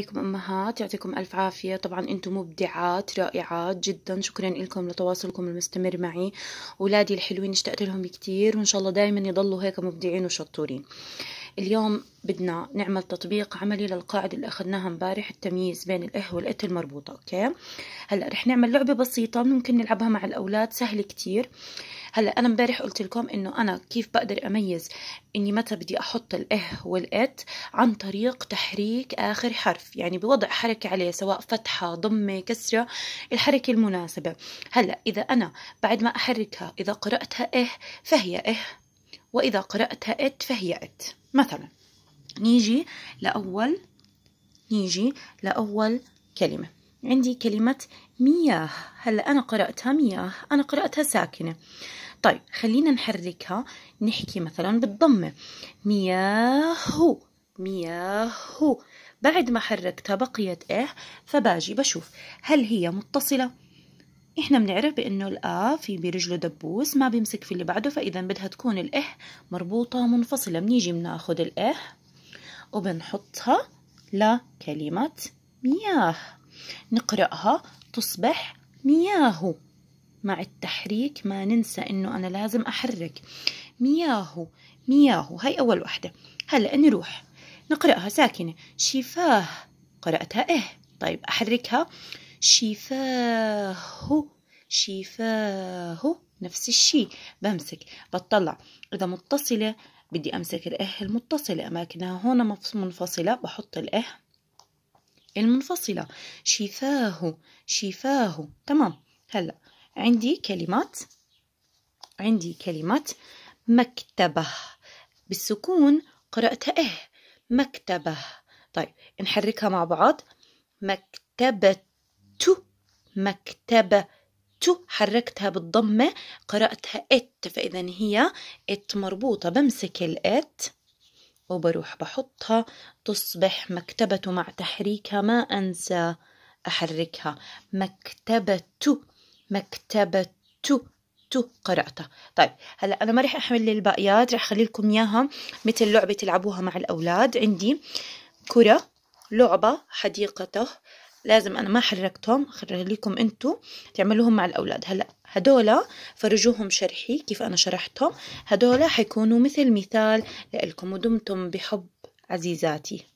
عليكم أمهات يعطيكم ألف عافية طبعا أنتم مبدعات رائعات جدا شكرا لكم لتواصلكم المستمر معي أولادي الحلوين اشتقت لهم كتير وإن شاء الله دايما يضلوا هيك مبدعين وشطورين اليوم بدنا نعمل تطبيق عملي للقاعدة اللي أخذناها امبارح التمييز بين الإه والإت المربوطة أوكي هلأ رح نعمل لعبة بسيطة ممكن نلعبها مع الأولاد سهلة كتير هلأ أنا امبارح قلت لكم إنه أنا كيف بقدر أميز إني متى بدي أحط الإه والإت عن طريق تحريك آخر حرف يعني بوضع حركة عليه سواء فتحة ضمة كسرة الحركة المناسبة هلأ إذا أنا بعد ما أحركها إذا قرأتها إه فهي إه وإذا قرأتها إت فهي إت مثلا نيجي لأول نيجي لأول كلمة عندي كلمة مياه هلا أنا قرأتها مياه أنا قرأتها ساكنة طيب خلينا نحركها نحكي مثلا بالضمة مياه مياه بعد ما حركتها بقيت إيه فباجي بشوف هل هي متصلة إحنا بنعرف بإنه الآ في برجله دبوس ما بيمسك في اللي بعده فإذا بدها تكون الإه مربوطة منفصلة بنيجي بناخد الإه وبنحطها لكلمة مياه نقرأها تصبح مياه مع التحريك ما ننسى إنه أنا لازم أحرك مياه مياه هاي أول وحدة هلأ نروح نقرأها ساكنة شفاه قرأتها إيه طيب أحركها شفاه شفاه نفس الشيء بمسك بطلع إذا متصلة بدي أمسك الأه المتصلة أماكنها هون منفصلة بحط الأه المنفصلة شفاه شفاه تمام هلأ عندي كلمات عندي كلمات مكتبة بالسكون قرأتها إه مكتبة طيب نحركها مع بعض مكتبة تو مكتبة تو حركتها بالضمة قرأتها ات فإذا هي ات مربوطة بمسك الات وبروح بحطها تصبح مكتبة مع تحريكها ما أنسى أحركها مكتبة مكتبة تو قرأتها طيب هلا أنا ما رح أحمل الباقيات رح أخلي لكم إياها مثل لعبة تلعبوها مع الأولاد عندي كرة لعبة حديقته لازم انا ما حركتهم خليكم انتو تعملوهم مع الاولاد هلا هدول فرجوهم شرحي كيف انا شرحتهم هدول حيكونوا مثل مثال لكم ودمتم بحب عزيزاتي